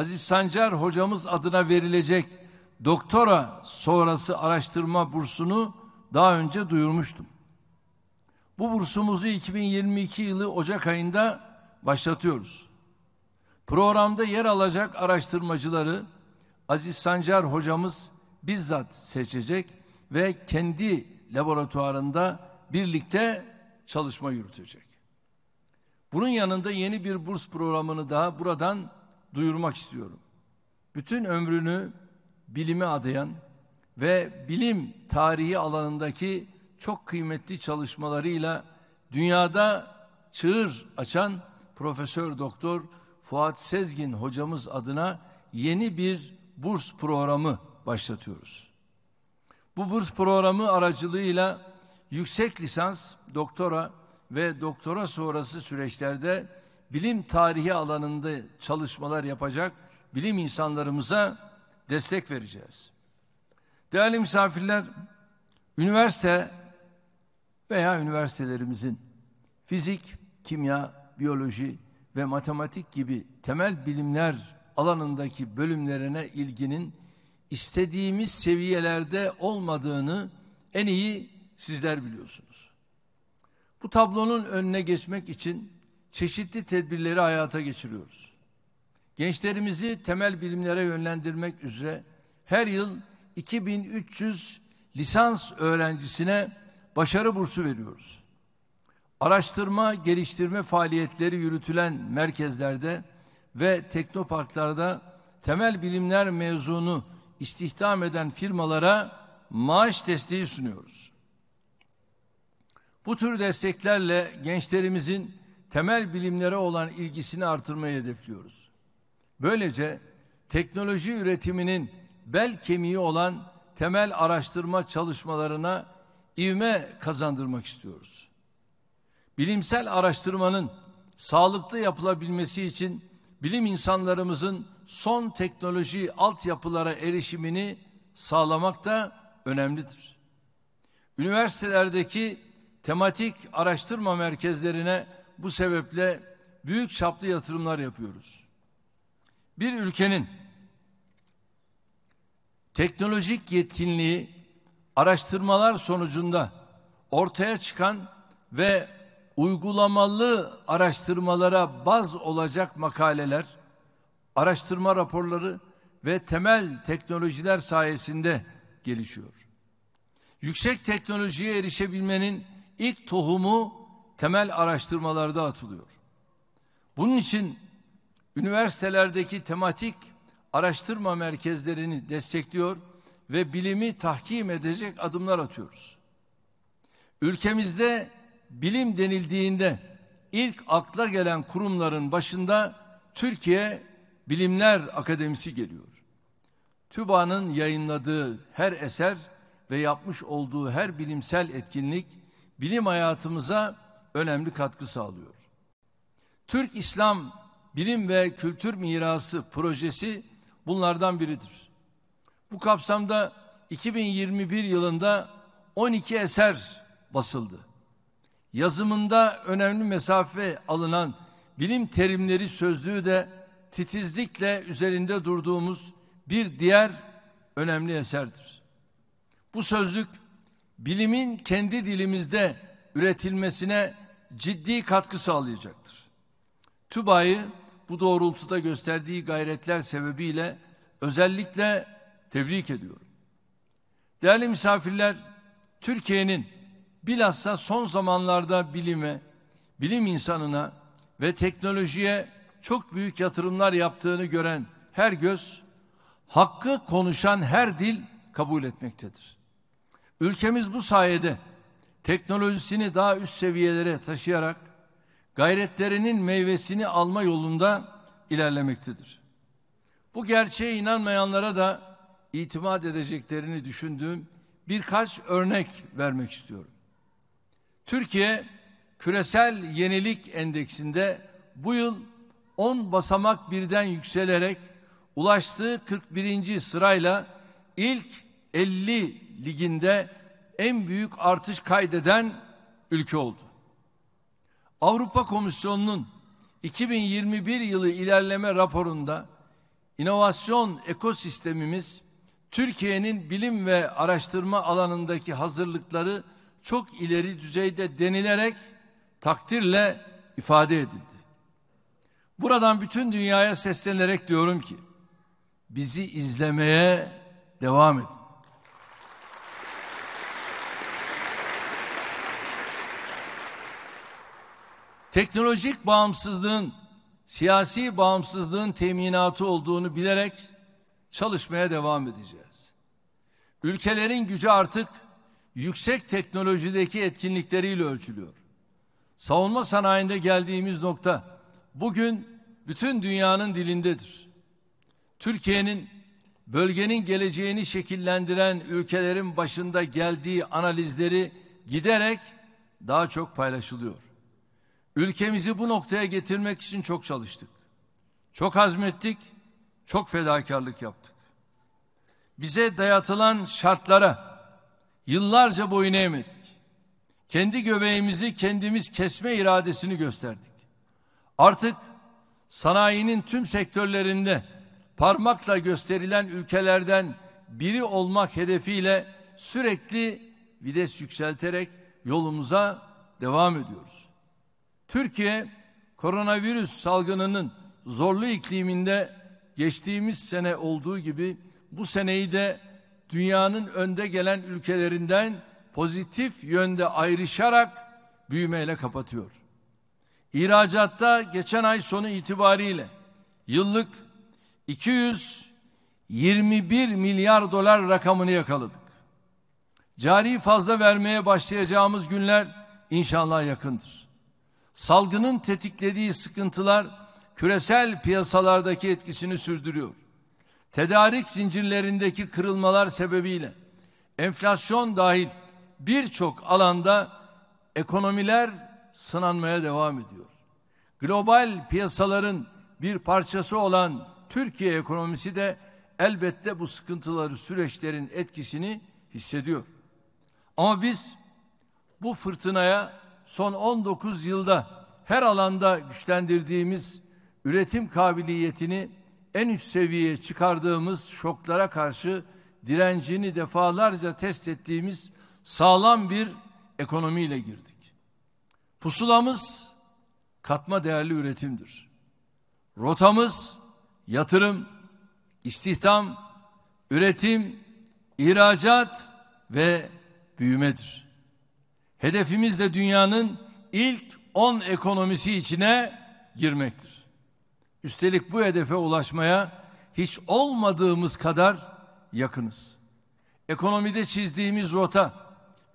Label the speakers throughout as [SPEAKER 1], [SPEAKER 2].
[SPEAKER 1] Aziz Sancar hocamız adına verilecek doktora sonrası araştırma bursunu daha önce duyurmuştum. Bu bursumuzu 2022 yılı Ocak ayında başlatıyoruz. Programda yer alacak araştırmacıları Aziz Sancar hocamız bizzat seçecek ve kendi laboratuvarında birlikte çalışma yürütecek. Bunun yanında yeni bir burs programını daha buradan duyurmak istiyorum. Bütün ömrünü bilime adayan ve bilim tarihi alanındaki çok kıymetli çalışmalarıyla dünyada çığır açan Profesör Doktor Fuat Sezgin hocamız adına yeni bir burs programı başlatıyoruz. Bu burs programı aracılığıyla yüksek lisans, doktora ve doktora sonrası süreçlerde bilim tarihi alanında çalışmalar yapacak bilim insanlarımıza destek vereceğiz. Değerli misafirler, üniversite veya üniversitelerimizin fizik, kimya, biyoloji ve matematik gibi temel bilimler alanındaki bölümlerine ilginin istediğimiz seviyelerde olmadığını en iyi sizler biliyorsunuz. Bu tablonun önüne geçmek için çeşitli tedbirleri hayata geçiriyoruz. Gençlerimizi temel bilimlere yönlendirmek üzere her yıl 2300 lisans öğrencisine başarı bursu veriyoruz. Araştırma, geliştirme faaliyetleri yürütülen merkezlerde ve teknoparklarda temel bilimler mezunu istihdam eden firmalara maaş desteği sunuyoruz. Bu tür desteklerle gençlerimizin temel bilimlere olan ilgisini artırmayı hedefliyoruz. Böylece teknoloji üretiminin bel kemiği olan temel araştırma çalışmalarına ivme kazandırmak istiyoruz. Bilimsel araştırmanın sağlıklı yapılabilmesi için bilim insanlarımızın son teknoloji altyapılara erişimini sağlamak da önemlidir. Üniversitelerdeki tematik araştırma merkezlerine bu sebeple büyük çaplı yatırımlar yapıyoruz. Bir ülkenin teknolojik yetkinliği araştırmalar sonucunda ortaya çıkan ve uygulamalı araştırmalara baz olacak makaleler, araştırma raporları ve temel teknolojiler sayesinde gelişiyor. Yüksek teknolojiye erişebilmenin ilk tohumu temel araştırmalarda atılıyor. Bunun için üniversitelerdeki tematik araştırma merkezlerini destekliyor ve bilimi tahkim edecek adımlar atıyoruz. Ülkemizde bilim denildiğinde ilk akla gelen kurumların başında Türkiye Bilimler Akademisi geliyor. TÜBA'nın yayınladığı her eser ve yapmış olduğu her bilimsel etkinlik bilim hayatımıza önemli katkı sağlıyor. Türk İslam Bilim ve Kültür Mirası projesi bunlardan biridir. Bu kapsamda 2021 yılında 12 eser basıldı. Yazımında önemli mesafe alınan bilim terimleri sözlüğü de titizlikle üzerinde durduğumuz bir diğer önemli eserdir. Bu sözlük bilimin kendi dilimizde üretilmesine ciddi katkı sağlayacaktır. TÜBA'yı bu doğrultuda gösterdiği gayretler sebebiyle özellikle tebrik ediyorum. Değerli misafirler, Türkiye'nin bilhassa son zamanlarda bilime, bilim insanına ve teknolojiye çok büyük yatırımlar yaptığını gören her göz, hakkı konuşan her dil kabul etmektedir. Ülkemiz bu sayede teknolojisini daha üst seviyelere taşıyarak gayretlerinin meyvesini alma yolunda ilerlemektedir. Bu gerçeğe inanmayanlara da itimat edeceklerini düşündüğüm birkaç örnek vermek istiyorum. Türkiye küresel yenilik endeksinde bu yıl 10 basamak birden yükselerek ulaştığı 41. sırayla ilk 50 liginde en büyük artış kaydeden ülke oldu. Avrupa Komisyonu'nun 2021 yılı ilerleme raporunda inovasyon ekosistemimiz Türkiye'nin bilim ve araştırma alanındaki hazırlıkları çok ileri düzeyde denilerek takdirle ifade edildi. Buradan bütün dünyaya seslenerek diyorum ki bizi izlemeye devam edin. teknolojik bağımsızlığın, siyasi bağımsızlığın teminatı olduğunu bilerek çalışmaya devam edeceğiz. Ülkelerin gücü artık yüksek teknolojideki etkinlikleriyle ölçülüyor. Savunma sanayinde geldiğimiz nokta bugün bütün dünyanın dilindedir. Türkiye'nin bölgenin geleceğini şekillendiren ülkelerin başında geldiği analizleri giderek daha çok paylaşılıyor. Ülkemizi bu noktaya getirmek için çok çalıştık. Çok hazmettik, çok fedakarlık yaptık. Bize dayatılan şartlara yıllarca boyun eğmedik. Kendi göbeğimizi kendimiz kesme iradesini gösterdik. Artık sanayinin tüm sektörlerinde parmakla gösterilen ülkelerden biri olmak hedefiyle sürekli vides yükselterek yolumuza devam ediyoruz. Türkiye koronavirüs salgınının zorlu ikliminde geçtiğimiz sene olduğu gibi bu seneyi de dünyanın önde gelen ülkelerinden pozitif yönde ayrışarak büyümeyle kapatıyor. İhracatta geçen ay sonu itibariyle yıllık 221 milyar dolar rakamını yakaladık. Cari fazla vermeye başlayacağımız günler inşallah yakındır salgının tetiklediği sıkıntılar küresel piyasalardaki etkisini sürdürüyor. Tedarik zincirlerindeki kırılmalar sebebiyle enflasyon dahil birçok alanda ekonomiler sınanmaya devam ediyor. Global piyasaların bir parçası olan Türkiye ekonomisi de elbette bu sıkıntıları, süreçlerin etkisini hissediyor. Ama biz bu fırtınaya son 19 yılda her alanda güçlendirdiğimiz üretim kabiliyetini en üst seviyeye çıkardığımız şoklara karşı direncini defalarca test ettiğimiz sağlam bir ekonomiyle girdik. Pusulamız katma değerli üretimdir. Rotamız yatırım, istihdam, üretim, ihracat ve büyümedir. Hedefimiz de dünyanın ilk 10 ekonomisi içine girmektir. Üstelik bu hedefe ulaşmaya hiç olmadığımız kadar yakınız. Ekonomide çizdiğimiz rota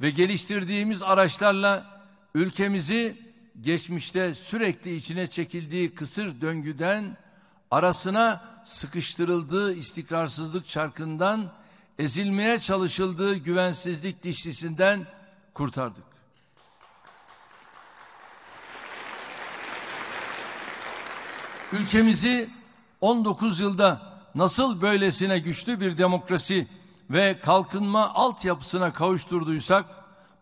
[SPEAKER 1] ve geliştirdiğimiz araçlarla ülkemizi geçmişte sürekli içine çekildiği kısır döngüden arasına sıkıştırıldığı istikrarsızlık çarkından ezilmeye çalışıldığı güvensizlik dişlisinden kurtardık. Ülkemizi 19 yılda nasıl böylesine güçlü bir demokrasi ve kalkınma altyapısına kavuşturduysak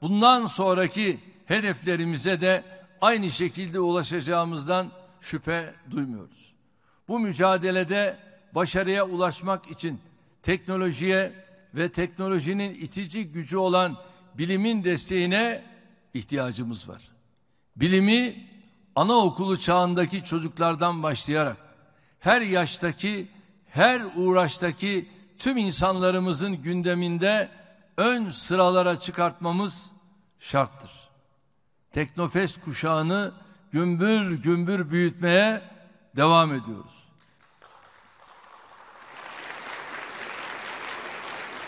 [SPEAKER 1] bundan sonraki hedeflerimize de aynı şekilde ulaşacağımızdan şüphe duymuyoruz. Bu mücadelede başarıya ulaşmak için teknolojiye ve teknolojinin itici gücü olan bilimin desteğine ihtiyacımız var. Bilimi anaokulu çağındaki çocuklardan başlayarak her yaştaki, her uğraştaki tüm insanlarımızın gündeminde ön sıralara çıkartmamız şarttır. Teknofest kuşağını gümbür gümbür büyütmeye devam ediyoruz.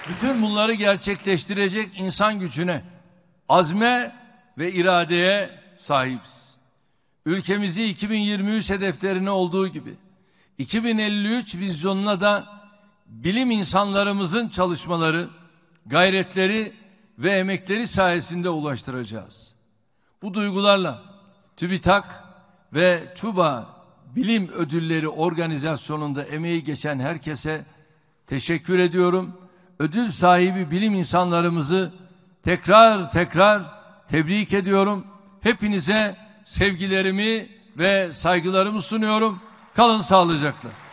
[SPEAKER 1] Bütün bunları gerçekleştirecek insan gücüne, azme ve iradeye sahibiz ülkemizi 2023 hedeflerine olduğu gibi 2053 vizyonuna da bilim insanlarımızın çalışmaları, gayretleri ve emekleri sayesinde ulaştıracağız. Bu duygularla TÜBİTAK ve TÜBA Bilim Ödülleri Organizasyonu'nda emeği geçen herkese teşekkür ediyorum. Ödül sahibi bilim insanlarımızı tekrar tekrar tebrik ediyorum. Hepinize sevgilerimi ve saygılarımı sunuyorum. Kalın sağlıcakla.